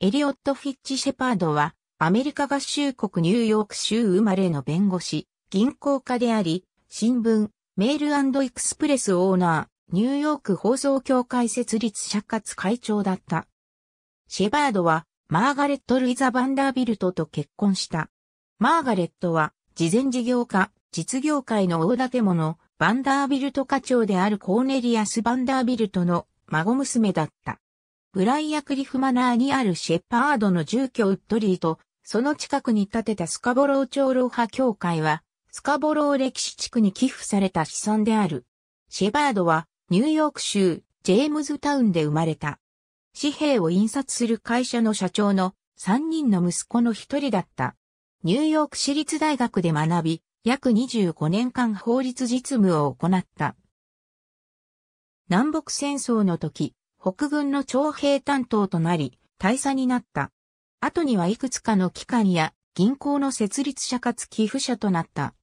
エリオット・フィッチ・シェパードは、アメリカ合衆国ニューヨーク州生まれの弁護士、銀行家であり、新聞、メールエクスプレスオーナー、ニューヨーク放送協会設立者活会長だった。シェパードは、マーガレット・ルイザ・バンダービルトと結婚した。マーガレットは、慈善事業家、実業界の大建物、バンダービルト課長であるコーネリアス・バンダービルトの孫娘だった。ブライアクリフマナーにあるシェパードの住居ウッドリーと、その近くに建てたスカボロー長老派協会は、スカボロー歴史地区に寄付された子孫である。シェパードは、ニューヨーク州、ジェームズタウンで生まれた。紙幣を印刷する会社の社長の3人の息子の1人だった。ニューヨーク市立大学で学び、約25年間法律実務を行った。南北戦争の時、北軍の徴兵担当となり、大佐になった。後にはいくつかの機関や銀行の設立者かつ寄付者となった。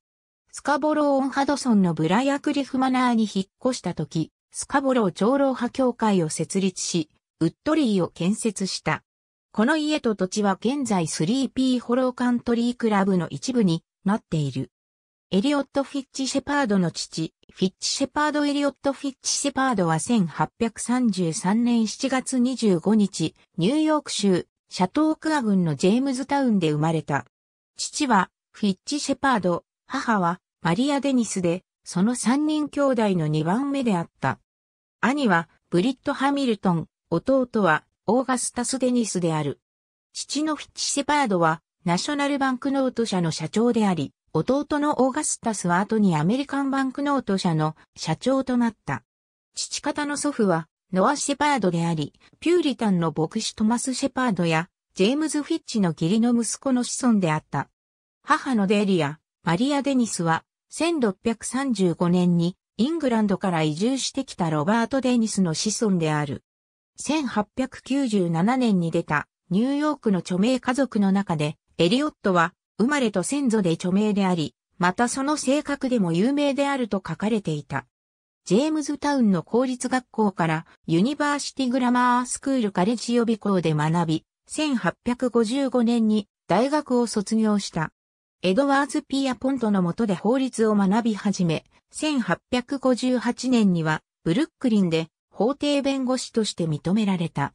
スカボロー・オン・ハドソンのブライアクリフ・マナーに引っ越した時、スカボロー長老派協会を設立し、ウッドリーを建設した。この家と土地は現在スリーピーホローカントリークラブの一部になっている。エリオット・フィッチ・シェパードの父、フィッチ・シェパード・エリオット・フィッチ・シェパードは1833年7月25日、ニューヨーク州、シャトークア郡のジェームズタウンで生まれた。父は、フィッチ・シェパード、母は、マリア・デニスで、その3人兄弟の2番目であった。兄は、ブリット・ハミルトン、弟は、オーガスタス・デニスである。父のフィッチ・シェパードは、ナショナルバンクノート社の社長であり、弟のオーガスタスは後にアメリカンバンクノート社の社長となった。父方の祖父はノア・シェパードであり、ピューリタンの牧師トマス・シェパードやジェームズ・フィッチの義理の息子の子孫であった。母のデリア、マリア・デニスは1635年にイングランドから移住してきたロバート・デニスの子孫である。1897年に出たニューヨークの著名家族の中でエリオットは生まれと先祖で著名であり、またその性格でも有名であると書かれていた。ジェームズタウンの公立学校からユニバーシティグラマースクールカレッジ予備校で学び、1855年に大学を卒業した。エドワーズ・ピアポントの下で法律を学び始め、1858年にはブルックリンで法廷弁護士として認められた。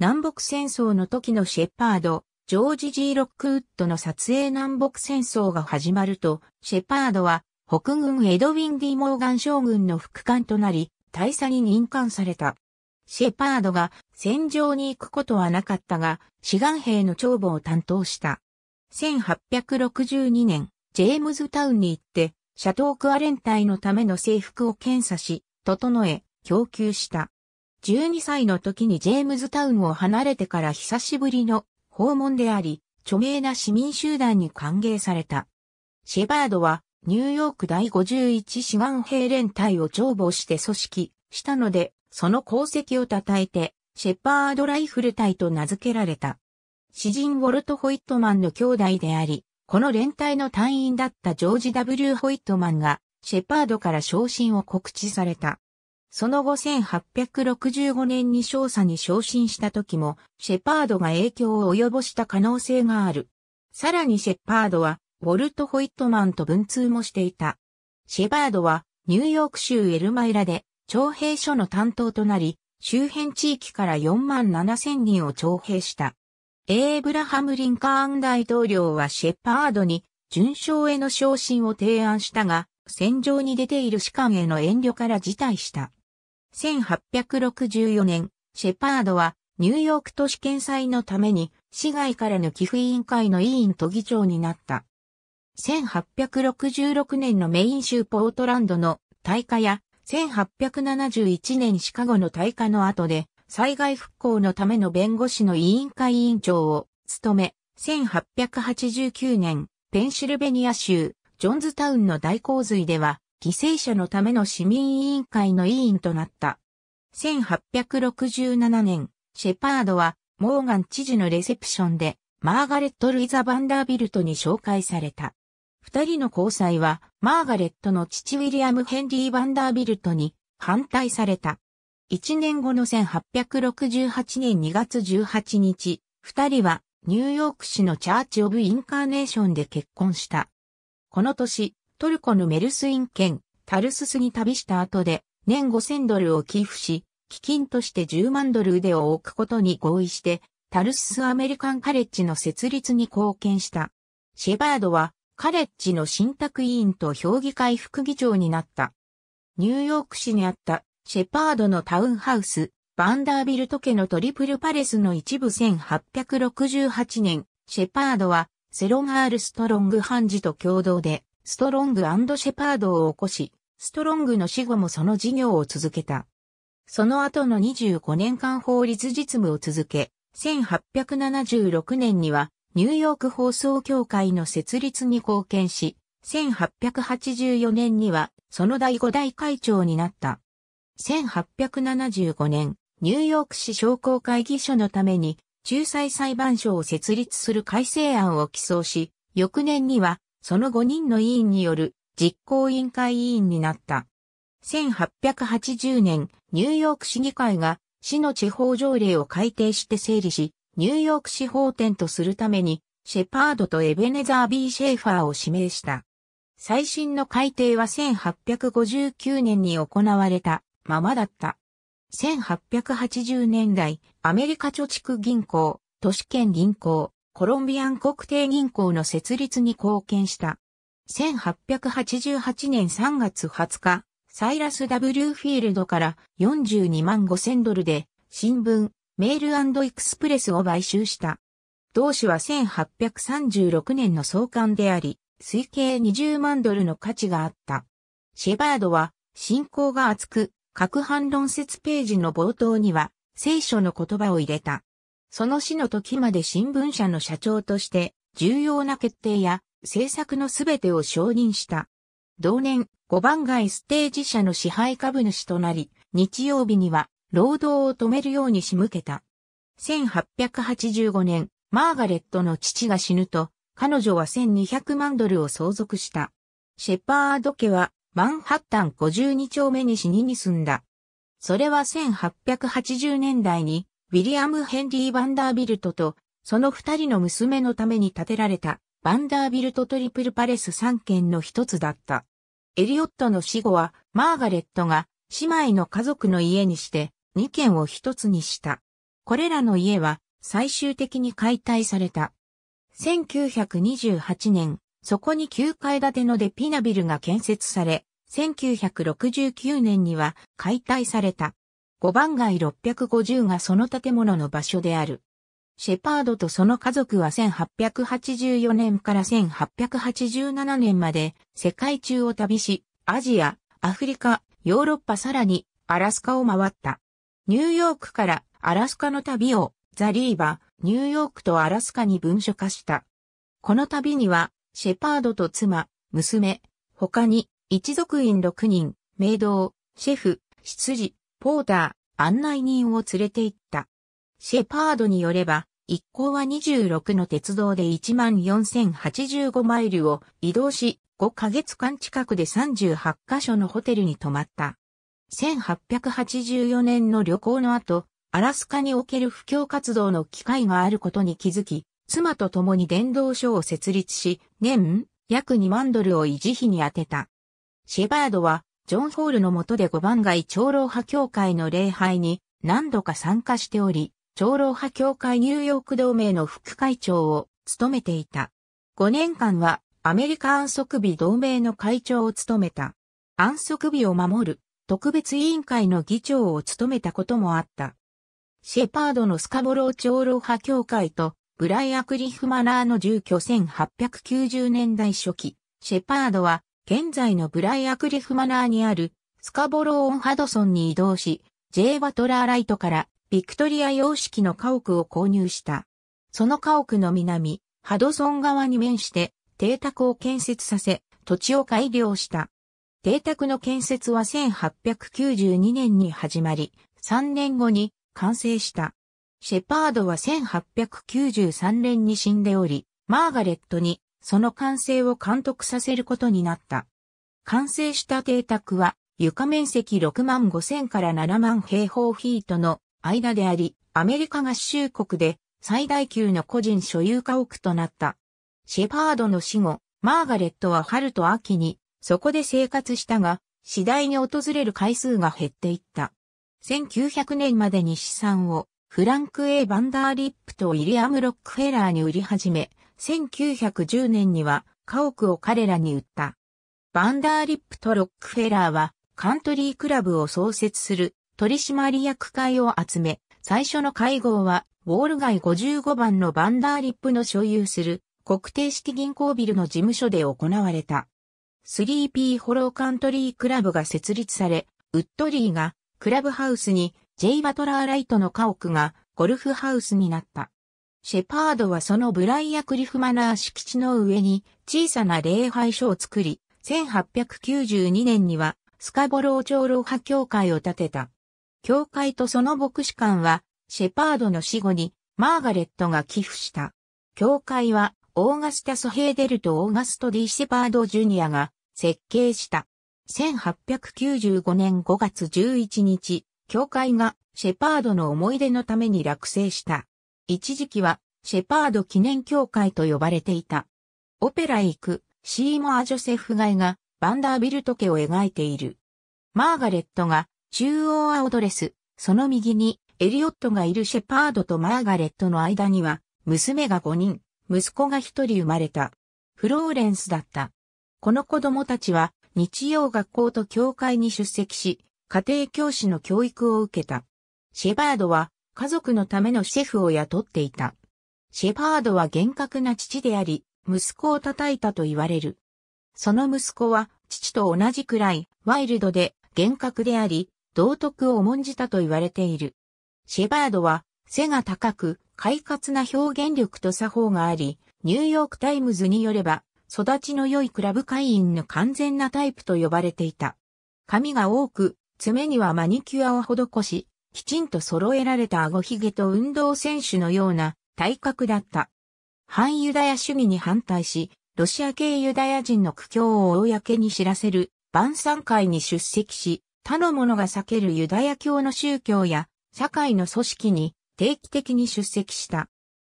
南北戦争の時のシェパード、ジョージ・ジー・ロックウッドの撮影南北戦争が始まると、シェパードは北軍エドウィン・ディ・モーガン将軍の副官となり、大佐に任官された。シェパードが戦場に行くことはなかったが、志願兵の帳簿を担当した。1862年、ジェームズタウンに行って、シャトークアレン隊のための制服を検査し、整え、供給した。12歳の時にジェームズタウンを離れてから久しぶりの訪問であり、著名な市民集団に歓迎された。シェバードは、ニューヨーク第51志願兵連隊を帳簿して組織したので、その功績を称えて、シェパードライフル隊と名付けられた。詩人ウォルト・ホイットマンの兄弟であり、この連隊の隊員だったジョージ・ W・ ホイットマンが、シェパードから昇進を告知された。その後1865年に少佐に昇進した時も、シェパードが影響を及ぼした可能性がある。さらにシェパードは、ウォルト・ホイットマンと文通もしていた。シェパードは、ニューヨーク州エルマイラで、徴兵所の担当となり、周辺地域から4万7千人を徴兵した。エイブラハム・リンカーン大統領はシェパードに、準将への昇進を提案したが、戦場に出ている士官への遠慮から辞退した。1864年、シェパードはニューヨーク都市検済のために市外からの寄付委員会の委員と議長になった。1866年のメイン州ポートランドの大火や1871年シカゴの大火の後で災害復興のための弁護士の委員会委員長を務め、1889年ペンシルベニア州ジョンズタウンの大洪水では犠牲者のための市民委員会の委員となった。1867年、シェパードは、モーガン知事のレセプションで、マーガレット・ルイザ・バンダービルトに紹介された。二人の交際は、マーガレットの父ウィリアム・ヘンリー・バンダービルトに反対された。一年後の1868年2月18日、二人はニューヨーク市のチャーチ・オブ・インカーネーションで結婚した。この年、トルコのメルスイン県、タルススに旅した後で、年5000ドルを寄付し、基金として10万ドル腕を置くことに合意して、タルススアメリカンカレッジの設立に貢献した。シェバードは、カレッジの信託委員と評議会副議長になった。ニューヨーク市にあったシェパードのタウンハウス、バンダービルト家のトリプルパレスの一部1868年、シェパードはセロガール・ストロングハンジと共同でストロングシェパードを起こし、ストロングの死後もその事業を続けた。その後の25年間法律実務を続け、1876年にはニューヨーク放送協会の設立に貢献し、1884年にはその第5代会長になった。1875年、ニューヨーク市商工会議所のために仲裁裁判所を設立する改正案を起草し、翌年にはその5人の委員による実行委員会委員になった。1880年、ニューヨーク市議会が市の地方条例を改定して整理し、ニューヨーク市法典とするために、シェパードとエベネザー・ビー・シェーファーを指名した。最新の改定は1859年に行われたままだった。1880年代、アメリカ貯蓄銀行、都市圏銀行、コロンビアン国定銀行の設立に貢献した。1888年3月20日、サイラス・ W・ フィールドから42万5 0 0 0ドルで新聞、メールエクスプレスを買収した。同紙は1836年の創刊であり、推計20万ドルの価値があった。シェバードは、信仰が厚く、各反論説ページの冒頭には、聖書の言葉を入れた。その死の時まで新聞社の社長として、重要な決定や政策のすべてを承認した。同年、五番街ステージ社の支配株主となり、日曜日には労働を止めるように仕向けた。1885年、マーガレットの父が死ぬと、彼女は1200万ドルを相続した。シェパード家はマンハッタン52丁目ににに住んだ。それは1880年代にウィリアム・ヘンリー・バンダービルトと、その二人の娘のために建てられた、バンダービルトトリプルパレス三軒の一つだった。エリオットの死後は、マーガレットが、姉妹の家族の家にして、二軒を一つにした。これらの家は、最終的に解体された。1928年、そこに9階建てのデピナビルが建設され、1969年には解体された。5番街650がその建物の場所である。シェパードとその家族は1884年から1887年まで世界中を旅し、アジア、アフリカ、ヨーロッパさらにアラスカを回った。ニューヨークからアラスカの旅をザリーバ、ニューヨークとアラスカに文書化した。この旅には、シェパードと妻、娘、他に一族員6人、メイド、シェフ、執事、ポーター、案内人を連れて行った。シェパードによれば、一行は26の鉄道で14,085マイルを移動し、5ヶ月間近くで38カ所のホテルに泊まった。1884年の旅行の後、アラスカにおける布教活動の機会があることに気づき、妻と共に伝道所を設立し、年約2万ドルを維持費に充てた。シェバードはジョン・ホールの下で五番街長老派協会の礼拝に何度か参加しており、長老派協会ニューヨーク同盟の副会長を務めていた。5年間はアメリカ安息日同盟の会長を務めた。安息日を守る特別委員会の議長を務めたこともあった。シェパードのスカボロー長老派協会とブライア・クリフ・マナーの住居1890年代初期、シェパードは現在のブライアクリフマナーにあるスカボロー・オン・ハドソンに移動し、J・ バトラー・ライトからビクトリア様式の家屋を購入した。その家屋の南、ハドソン側に面して邸宅を建設させ、土地を改良した。邸宅の建設は1892年に始まり、3年後に完成した。シェパードは1893年に死んでおり、マーガレットにその完成を監督させることになった。完成した邸宅は床面積6万5千から7万平方フィートの間であり、アメリカ合衆国で最大級の個人所有家屋となった。シェパードの死後、マーガレットは春と秋にそこで生活したが、次第に訪れる回数が減っていった。1900年までに資産をフランク・エ A・ バンダーリップとウィリアム・ロックフェラーに売り始め、1910年には家屋を彼らに売った。バンダーリップとロックフェラーはカントリークラブを創設する取締役会を集め、最初の会合はウォール街55番のバンダーリップの所有する国定式銀行ビルの事務所で行われた。スリーピーホローカントリークラブが設立され、ウッドリーがクラブハウスに J バトラーライトの家屋がゴルフハウスになった。シェパードはそのブライアクリフマナー敷地の上に小さな礼拝所を作り、1892年にはスカボロー長老派教会を建てた。教会とその牧師館は、シェパードの死後にマーガレットが寄付した。教会はオーガスタ・ソヘーデルとオーガスト・ディ・シェパード・ジュニアが設計した。1895年5月11日、教会がシェパードの思い出のために落成した。一時期は、シェパード記念協会と呼ばれていた。オペラへ行く、シーモア・ジョセフ街が、バンダービルト家を描いている。マーガレットが、中央青ドレス、その右に、エリオットがいるシェパードとマーガレットの間には、娘が5人、息子が1人生まれた。フローレンスだった。この子供たちは、日曜学校と教会に出席し、家庭教師の教育を受けた。シェパードは、家族のためのシェフを雇っていた。シェパードは厳格な父であり、息子を叩いたと言われる。その息子は父と同じくらいワイルドで厳格であり、道徳を重んじたと言われている。シェパードは背が高く、快活な表現力と作法があり、ニューヨークタイムズによれば、育ちの良いクラブ会員の完全なタイプと呼ばれていた。髪が多く、爪にはマニキュアを施し、きちんと揃えられた顎ひげと運動選手のような体格だった。反ユダヤ主義に反対し、ロシア系ユダヤ人の苦境を公に知らせる晩餐会に出席し、他の者が避けるユダヤ教の宗教や社会の組織に定期的に出席した。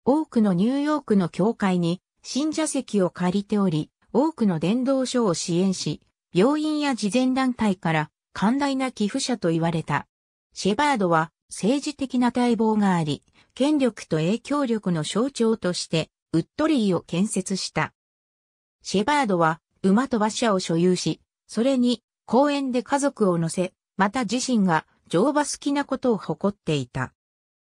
多くのニューヨークの教会に信者席を借りており、多くの伝道書を支援し、病院や慈善団体から寛大な寄付者と言われた。シェバードは政治的な待望があり、権力と影響力の象徴として、ウッドリーを建設した。シェバードは馬と馬車を所有し、それに公園で家族を乗せ、また自身が乗馬好きなことを誇っていた。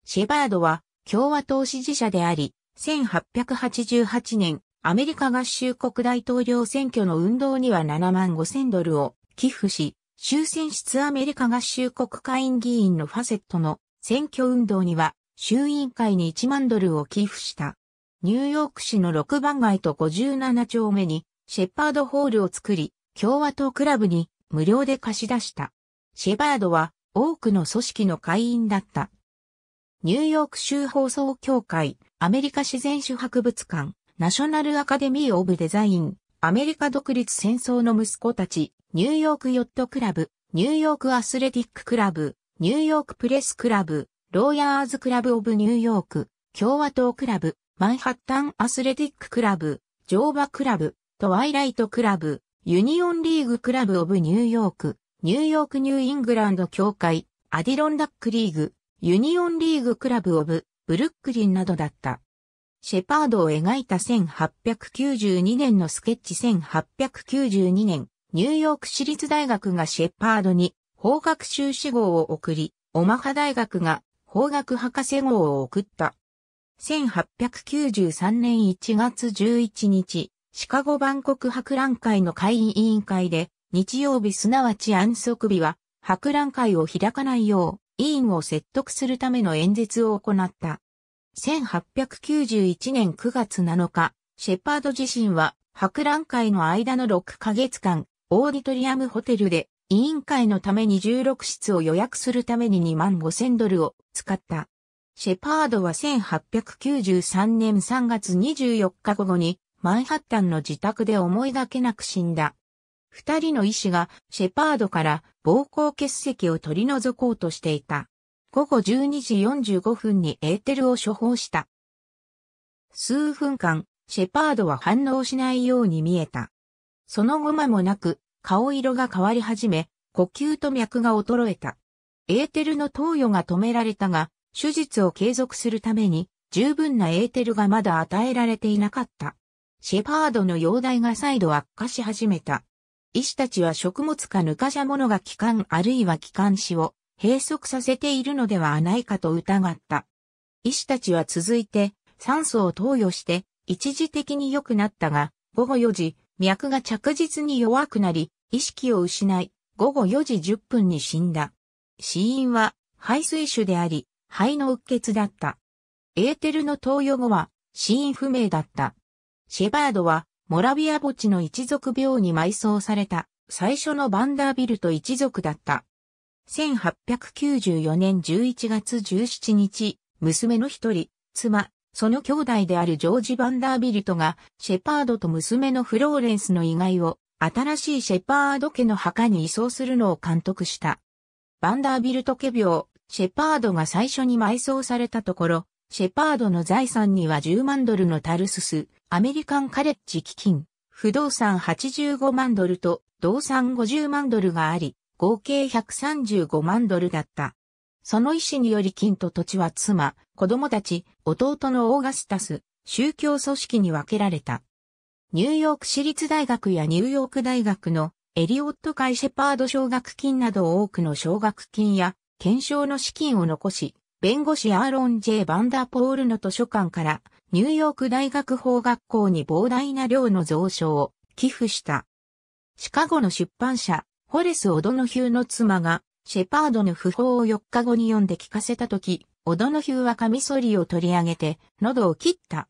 シェバードは共和党支持者であり、1888年、アメリカ合衆国大統領選挙の運動には7万5千ドルを寄付し、終戦室アメリカ合衆国会員議員のファセットの選挙運動には、衆院会に1万ドルを寄付した。ニューヨーク市の6番街と57丁目に、シェパードホールを作り、共和党クラブに無料で貸し出した。シェパードは多くの組織の会員だった。ニューヨーク州放送協会、アメリカ自然種博物館、ナショナルアカデミー・オブ・デザイン、アメリカ独立戦争の息子たち、ニューヨークヨットクラブ、ニューヨークアスレティッククラブ、ニューヨークプレスクラブ、ローヤーズクラブオブニューヨーク、共和党クラブ、マンハッタンアスレティッククラブ、ジョーバクラブ、トワイライトクラブ、ユニオンリーグクラブオブニューヨーク、ニューヨークニューイングランド協会、アディロンダックリーグ、ユニオンリーグクラブオブ、ブルックリンなどだった。シェパードを描いた1892年のスケッチ1892年、ニューヨーク市立大学がシェパードに法学修士号を送り、オマハ大学が法学博士号を送った。1893年1月11日、シカゴ万国博覧会の会議委員会で、日曜日すなわち安息日は、博覧会を開かないよう、委員を説得するための演説を行った。1891年9月7日、シェパード自身は、博覧会の間の6ヶ月間、オーディトリアムホテルで委員会のために16室を予約するために2万5千ドルを使った。シェパードは1893年3月24日午後にマンハッタンの自宅で思いがけなく死んだ。二人の医師がシェパードから膀胱血石を取り除こうとしていた。午後12時45分にエーテルを処方した。数分間、シェパードは反応しないように見えた。その後間もなく、顔色が変わり始め、呼吸と脈が衰えた。エーテルの投与が止められたが、手術を継続するために、十分なエーテルがまだ与えられていなかった。シェパードの容体が再度悪化し始めた。医師たちは食物かぬかじゃものが気管あるいは気管支を閉塞させているのではないかと疑った。医師たちは続いて酸素を投与して一時的に良くなったが、午後4時、脈が着実に弱くなり、意識を失い、午後4時10分に死んだ。死因は、肺水腫であり、肺のうっ血だった。エーテルの投与後は、死因不明だった。シェバードは、モラビア墓地の一族病に埋葬された、最初のバンダービルト一族だった。1894年11月17日、娘の一人、妻、その兄弟であるジョージ・バンダービルトが、シェパードと娘のフローレンスの遺骸を、新しいシェパード家の墓に移送するのを監督した。バンダービルト家病、シェパードが最初に埋葬されたところ、シェパードの財産には10万ドルのタルスス、アメリカンカレッジ基金、不動産85万ドルと、動産50万ドルがあり、合計135万ドルだった。その意思により金と土地は妻、子供たち、弟のオーガスタス、宗教組織に分けられた。ニューヨーク市立大学やニューヨーク大学のエリオット会シェパード奨学金など多くの奨学金や検証の資金を残し、弁護士アーロン・ジェ J・ バンダーポールの図書館からニューヨーク大学法学校に膨大な量の蔵書を寄付した。シカゴの出版社、ホレス・オドノヒューの妻が、シェパードの訃報を4日後に読んで聞かせたとき、オドノヒューはカミソリを取り上げて、喉を切った。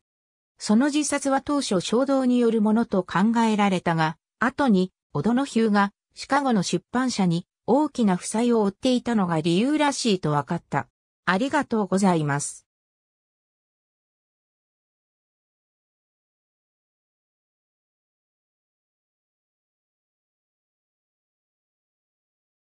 その自殺は当初衝動によるものと考えられたが、後に、オドノヒューが、シカゴの出版社に、大きな負債を負っていたのが理由らしいと分かった。ありがとうございます。